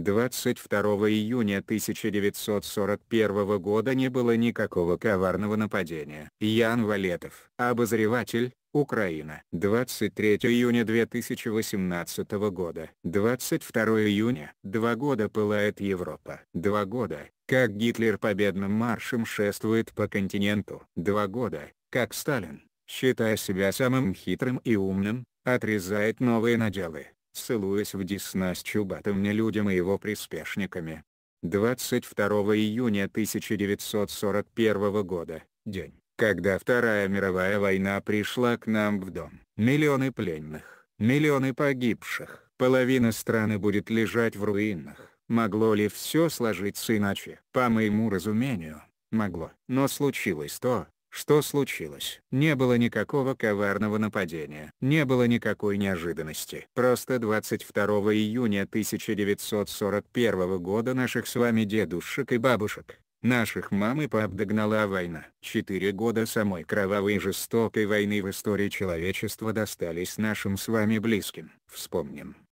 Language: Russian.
22 июня 1941 года не было никакого коварного нападения. Ян Валетов, обозреватель, Украина. 23 июня 2018 года. 22 июня. Два года пылает Европа. Два года, как Гитлер победным маршем шествует по континенту. Два года, как Сталин, считая себя самым хитрым и умным, отрезает новые наделы целуясь в десна с чубатыми людям и его приспешниками. 22 июня 1941 года, день, когда Вторая мировая война пришла к нам в дом. Миллионы пленных, миллионы погибших, половина страны будет лежать в руинах. Могло ли все сложиться иначе? По моему разумению, могло. Но случилось то, что случилось? Не было никакого коварного нападения, не было никакой неожиданности. Просто 22 июня 1941 года наших с вами дедушек и бабушек, наших мам и пап догнала война. Четыре года самой кровавой и жестокой войны в истории человечества достались нашим с вами близким. Вспомним,